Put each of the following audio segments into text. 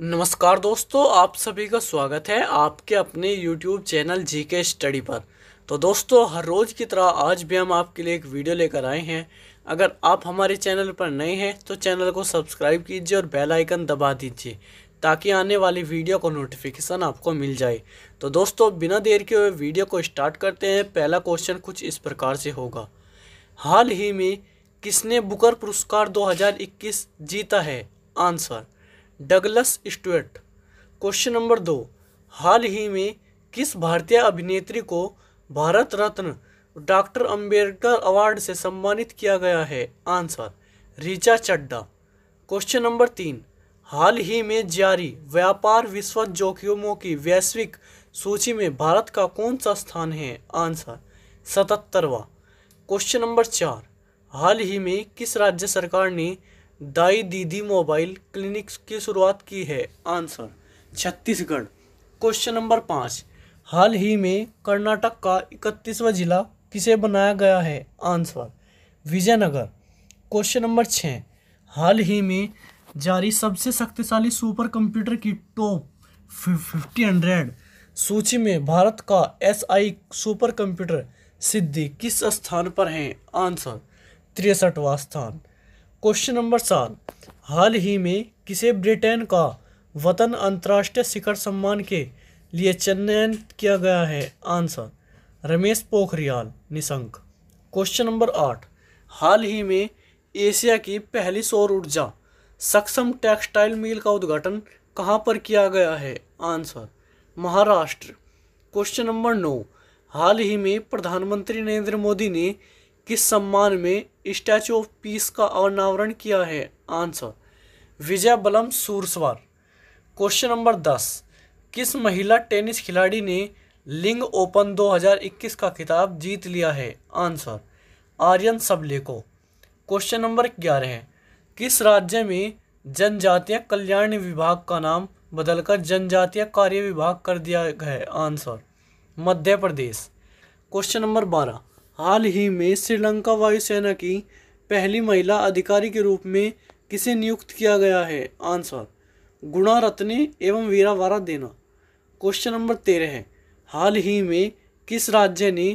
नमस्कार दोस्तों आप सभी का स्वागत है आपके अपने YouTube चैनल जी के स्टडी पर तो दोस्तों हर रोज़ की तरह आज भी हम आपके लिए एक वीडियो लेकर आए हैं अगर आप हमारे चैनल पर नए हैं तो चैनल को सब्सक्राइब कीजिए और बेल आइकन दबा दीजिए ताकि आने वाली वीडियो को नोटिफिकेशन आपको मिल जाए तो दोस्तों बिना देर के हुए वीडियो को स्टार्ट करते हैं पहला क्वेश्चन कुछ इस प्रकार से होगा हाल ही में किसने बुकर पुरस्कार 2021 जीता है answer Douglas Stuart question number दो हाल ही में किस भारतीय अभिनेत्री को भारत रत्न डॉक्टर अंबेडकर अवार्ड से सम्मानित किया गया है answer Richa Chadda question number तीन हाल ही में जारी व्यापार विश्व जोखिमों की वैश्विक सूची में भारत का कौन सा स्थान है आंसर सतहत्तरवा क्वेश्चन नंबर चार हाल ही में किस राज्य सरकार ने दाई दीदी मोबाइल क्लिनिक्स की शुरुआत की है आंसर छत्तीसगढ़ क्वेश्चन नंबर पाँच हाल ही में कर्नाटक का इकतीसवा जिला किसे बनाया गया है आंसर विजयनगर क्वेश्चन नंबर छः हाल ही में जारी सबसे शक्तिशाली सुपर कंप्यूटर की टॉप फिफ्टी हंड्रेड सूची में भारत का S I super computer Siddhi किस स्थान पर है आंसर तिरसठवा स्थान क्वेश्चन नंबर सात हाल ही में किसे ब्रिटेन का वतन अंतर्राष्ट्रीय शिखर सम्मान के लिए चयन किया गया है answer Ramesh Pokhriyal Nishank question number आठ हाल ही में एशिया की पहली सौर ऊर्जा सक्षम टेक्सटाइल मिल का उद्घाटन कहाँ पर किया गया है आंसर महाराष्ट्र क्वेश्चन नंबर नौ हाल ही में प्रधानमंत्री नरेंद्र मोदी ने किस सम्मान में स्टैचू ऑफ पीस का अनावरण किया है आंसर विजय बलम सूरसवार क्वेश्चन नंबर दस किस महिला टेनिस खिलाड़ी ने लिंग ओपन 2021 का खिताब जीत लिया है आंसर आर्यन सबले को क्वेश्चन नंबर ग्यारह किस राज्य में जनजातीय कल्याण विभाग का नाम बदलकर जनजातीय कार्य विभाग कर दिया है answer Madhya Pradesh question number बारह हाल ही में श्रीलंका वायुसेना की पहली महिला अधिकारी के रूप में किसे नियुक्त किया गया है आंसर गुणा रत्ने एवं वीरा वारा देना क्वेश्चन नंबर तेरह है हाल ही में किस राज्य ने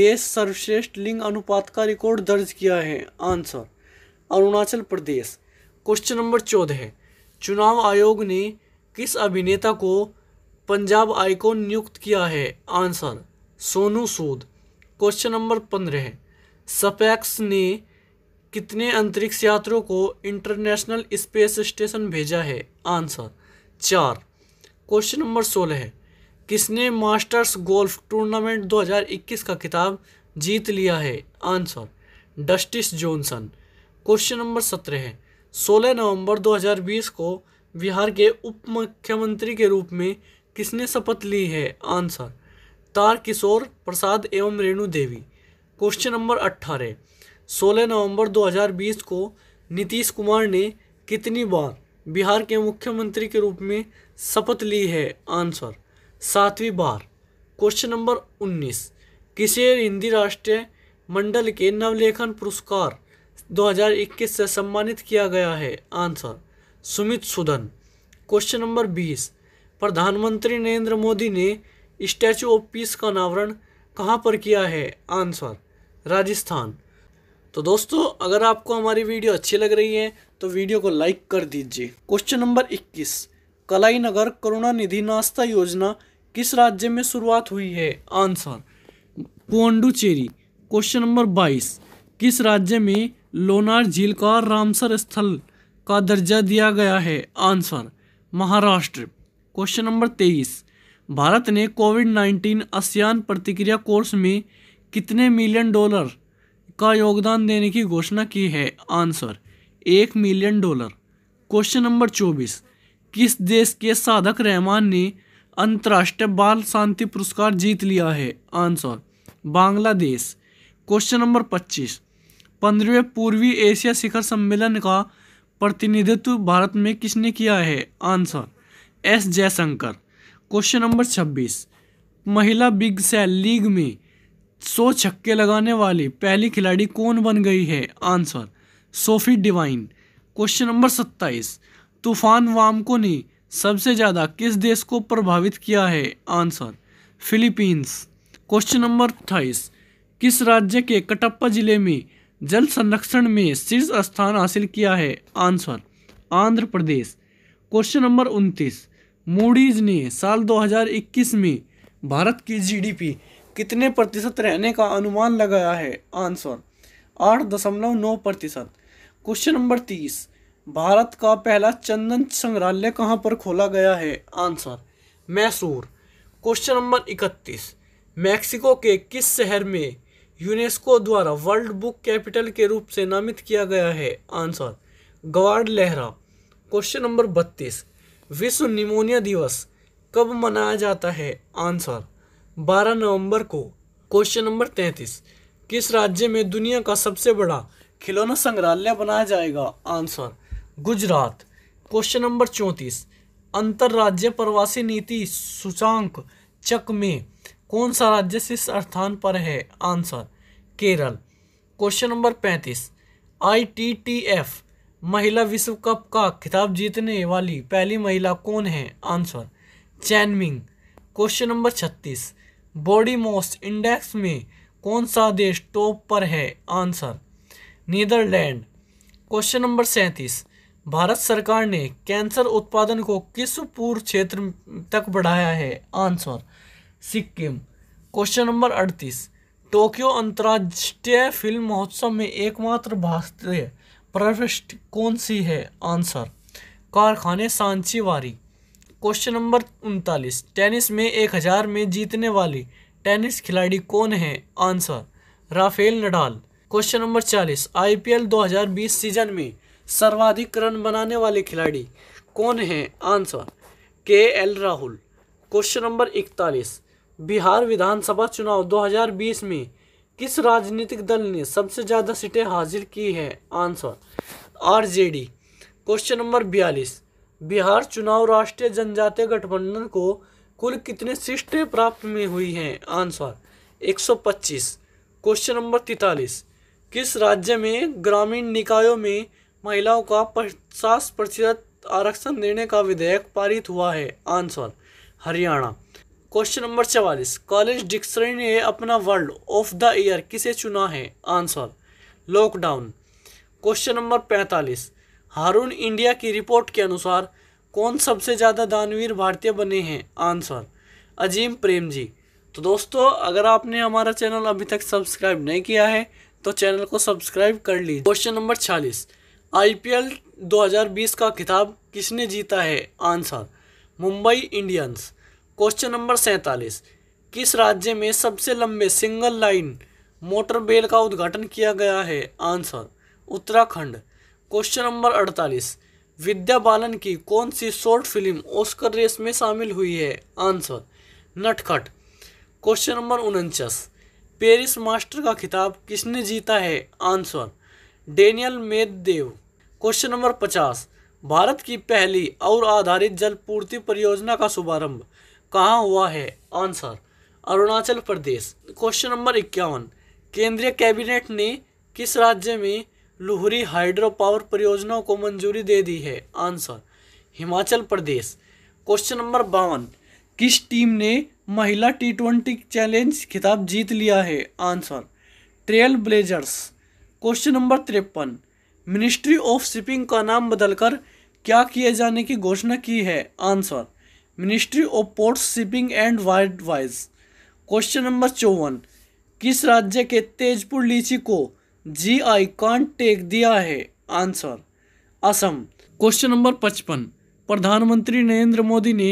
देश सर्वश्रेष्ठ लिंग अनुपात का रिकॉर्ड दर्ज किया है answer Arunachal Pradesh question number चौदह है चुनाव आयोग ने किस अभिनेता को पंजाब आइकॉन नियुक्त किया है answer Sonu Sood question number पंद्रह सपैक्स ने कितने अंतरिक्ष यात्रियों को इंटरनेशनल स्पेस स्टेशन भेजा है आंसर चार क्वेश्चन नंबर सोलह किसने मास्टर्स गोल्फ टूर्नामेंट 2021 का खिताब जीत लिया है answer Dustin Johnson question number सत्रह है सोलह नवंबर 2020 को बिहार के उप मुख्यमंत्री के रूप में किसने शपथ ली है आंसर तार किशोर प्रसाद एवं रेणु देवी क्वेश्चन नंबर अट्ठारह सोलह नवंबर 2020 को नीतीश कुमार ने कितनी बार बिहार के मुख्यमंत्री के रूप में शपथ ली है आंसर सातवीं बार क्वेश्चन नंबर उन्नीस किसे हिंदी राष्ट्रीय मंडल के नवलेखन पुरस्कार 2021 से सम्मानित किया गया है answer Sumit Sudan question number बीस प्रधानमंत्री नरेंद्र मोदी ने स्टैचू ऑफ पीस का अनावरण कहाँ पर किया है आंसर राजस्थान तो दोस्तों अगर आपको हमारी वीडियो अच्छी लग रही है तो वीडियो को लाइक कर दीजिए क्वेश्चन नंबर 21 कलाई नगर करुणा निधि नाश्ता योजना किस राज्य में शुरुआत हुई है आंसर पोंडुचेरी क्वेश्चन नंबर 22 किस राज्य में लोनार झील का रामसर स्थल का दर्जा दिया गया है आंसर महाराष्ट्र क्वेश्चन नंबर तेईस भारत ने कोविड नाइन्टीन आसियान प्रतिक्रिया कोर्स में कितने मिलियन डॉलर का योगदान देने की घोषणा की है आंसर एक मिलियन डॉलर क्वेश्चन नंबर चौबीस किस देश के साधक रहमान ने अंतर्राष्ट्रीय बाल शांति पुरस्कार जीत लिया है आंसर बांग्लादेश क्वेश्चन नंबर पच्चीस पंद्रहवें पूर्वी एशिया शिखर सम्मेलन का प्रतिनिधित्व भारत में किसने किया है answer S Jaishankar question number छब्बीस महिला बिग सेल लीग में सौ छक्के लगाने वाली पहली खिलाड़ी कौन बन गई है answer Sophie Devine question number सत्ताईस तूफान वामको ने सबसे ज़्यादा किस देश को प्रभावित किया है आंसर फिलीपींस क्वेश्चन नंबर अट्ठाईस किस राज्य के कटप्पा जिले में जल संरक्षण में शीर्ष स्थान हासिल किया है answer Andhra Pradesh question number उनतीस मूडीज ने साल 2021 में भारत की जीडीपी कितने प्रतिशत रहने का अनुमान लगाया है आंसर आठ दशमलव नौ प्रतिशत क्वेश्चन नंबर तीस भारत का पहला चंदन संग्रहालय कहाँ पर खोला गया है आंसर मैसूर क्वेश्चन नंबर इकतीस मैक्सिको के किस शहर में यूनेस्को द्वारा वर्ल्ड बुक कैपिटल के रूप से नामित किया गया है आंसर गवाड लहरा क्वेश्चन नंबर बत्तीस विश्व निमोनिया दिवस कब मनाया जाता है आंसर 12 नवंबर को क्वेश्चन नंबर 33 किस राज्य में दुनिया का सबसे बड़ा खिलौना संग्रहालय बनाया जाएगा आंसर गुजरात क्वेश्चन नंबर 34 अंतर्राज्य प्रवासी नीति सूचांक चक में कौन सा राज्य शीर्ष स्थान पर है answer Kerala question number 35 ITTF महिला विश्व कप का खिताब जीतने वाली पहली महिला कौन है आंसर चैनमिंग क्वेश्चन नंबर छत्तीस बॉडी मोस्ट इंडेक्स में कौन सा देश टॉप पर है आंसर नीदरलैंड क्वेश्चन नंबर सैंतीस भारत सरकार ने कैंसर उत्पादन को किस पूर्व क्षेत्र तक बढ़ाया है आंसर सिक्किम क्वेश्चन नंबर अड़तीस टोक्यो अंतर्राष्ट्रीय फिल्म महोत्सव में एकमात्र भारतीय प्रविष्ट कौन सी है आंसर कारखाने सांचीवारी क्वेश्चन नंबर उनतालीस टेनिस में एक हज़ार में जीतने वाली टेनिस खिलाड़ी कौन है answer Rafael Nadal question number चालीस आईपीएल 2020 सीजन में सर्वाधिक रन बनाने वाले खिलाड़ी कौन है आंसर के एल राहुल क्वेश्चन नंबर इकतालीस बिहार विधानसभा चुनाव 2020 में किस राजनीतिक दल ने सबसे ज़्यादा सीटें हासिल की है आंसर आरजेडी क्वेश्चन नंबर बयालीस बिहार चुनाव राष्ट्रीय जनजातीय गठबंधन को कुल कितने सीटें प्राप्त में हुई हैं आंसर 125 क्वेश्चन नंबर तैतालीस किस राज्य में ग्रामीण निकायों में महिलाओं का पचास प्रतिशत आरक्षण देने का विधेयक पारित हुआ है आंसर हरियाणा क्वेश्चन नंबर चवालीस कॉलेज डिक्शनरी ने अपना वर्ल्ड ऑफ द ईयर किसे चुना है आंसर लॉकडाउन क्वेश्चन नंबर पैंतालीस हारून इंडिया की रिपोर्ट के अनुसार कौन सबसे ज़्यादा दानवीर भारतीय बने हैं आंसर अजीम प्रेम जी तो दोस्तों अगर आपने हमारा चैनल अभी तक सब्सक्राइब नहीं किया है तो चैनल को सब्सक्राइब कर लीजिए क्वेश्चन नंबर छियालीस आईपीएल 2020 का खिताब किसने जीता है answer Mumbai Indians question number सैंतालीस किस राज्य में सबसे लंबे सिंगल लाइन मोटर बेल का उद्घाटन किया गया है आंसर उत्तराखंड क्वेश्चन नंबर अड़तालीस विद्या बालन की कौन सी शॉर्ट फिल्म ऑस्कर रेस में शामिल हुई है आंसर नटखट क्वेश्चन नंबर उनचास पेरिस मास्टर का खिताब किसने जीता है answer Daniil Medvedev question number पचास भारत की पहली और आधारित जल पूर्ति परियोजना का शुभारंभ कहाँ हुआ है answer Arunachal Pradesh question number इक्यावन केंद्रीय कैबिनेट ने किस राज्य में लुहरी हाइड्रो पावर परियोजनाओं को मंजूरी दे दी है answer Himachal Pradesh question number बावन किस टीम ने महिला टी ट्वेंटी चैलेंज खिताब जीत लिया है answer Trail Blazers question number तिरपन मिनिस्ट्री ऑफ शिपिंग का नाम बदलकर क्या किए जाने की घोषणा की है answer ministry of port shipping and world wise question number चौवन किस राज्य के तेजपुर लीची को जी आई कांट टेक दिया है आंसर असम क्वेश्चन नंबर पचपन प्रधानमंत्री नरेंद्र मोदी ने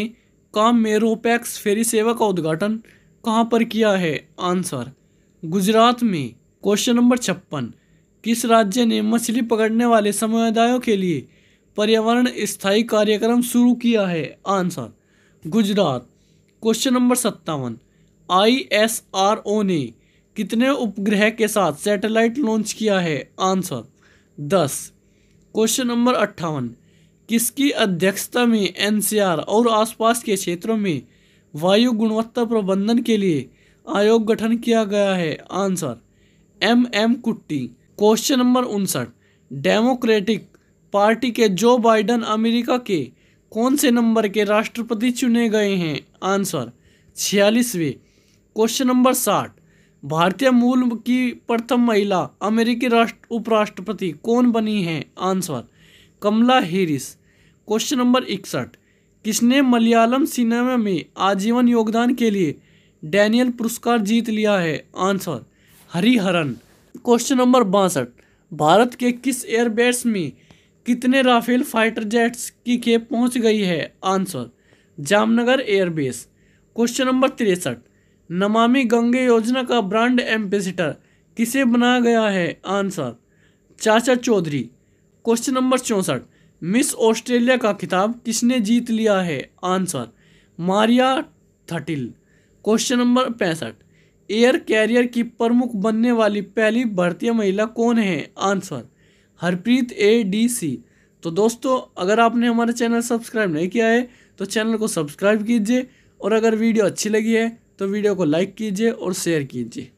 काम में रोपैक्स फेरी सेवा का उद्घाटन कहाँ पर किया है आंसर गुजरात में क्वेश्चन नंबर छप्पन किस राज्य ने मछली पकड़ने वाले समुदायों के लिए पर्यावरण स्थायी कार्यक्रम शुरू किया है आंसर गुजरात क्वेश्चन नंबर सत्तावन आई एस आर ओ ने कितने उपग्रह के साथ सैटेलाइट लॉन्च किया है आंसर दस क्वेश्चन नंबर अट्ठावन किसकी अध्यक्षता में एनसीआर और आसपास के क्षेत्रों में वायु गुणवत्ता प्रबंधन के लिए आयोग गठन किया गया है answer M M Kutty question number उनसठ डेमोक्रेटिक पार्टी के जो बाइडन अमेरिका के कौन से नंबर के राष्ट्रपति चुने गए हैं आंसर छियालीसवें क्वेश्चन नंबर साठ भारतीय मूल की प्रथम महिला अमेरिकी राष्ट्र उपराष्ट्रपति कौन बनी है answer Kamala Harris question number इकसठ किसने मलयालम सिनेमा में आजीवन योगदान के लिए डैनियल पुरस्कार जीत लिया है आंसर हरिहरन क्वेश्चन नंबर बासठ भारत के किस एयरबेस में कितने राफेल फाइटर जेट्स की खेप पहुंच गई है answer Jamnagar airbase question number तिरसठ नमामि गंगे योजना का ब्रांड एम्बेसिडर किसे बनाया गया है answer Chacha Chaudhary question number चौंसठ मिस ऑस्ट्रेलिया का खिताब किसने जीत लिया है answer Maria Thattil question number पैंसठ एयर कैरियर की प्रमुख बनने वाली पहली भारतीय महिला कौन है answer Harpreet A D C तो दोस्तों अगर आपने हमारा चैनल सब्सक्राइब नहीं किया है तो चैनल को सब्सक्राइब कीजिए और अगर वीडियो अच्छी लगी है तो वीडियो को लाइक कीजिए और शेयर कीजिए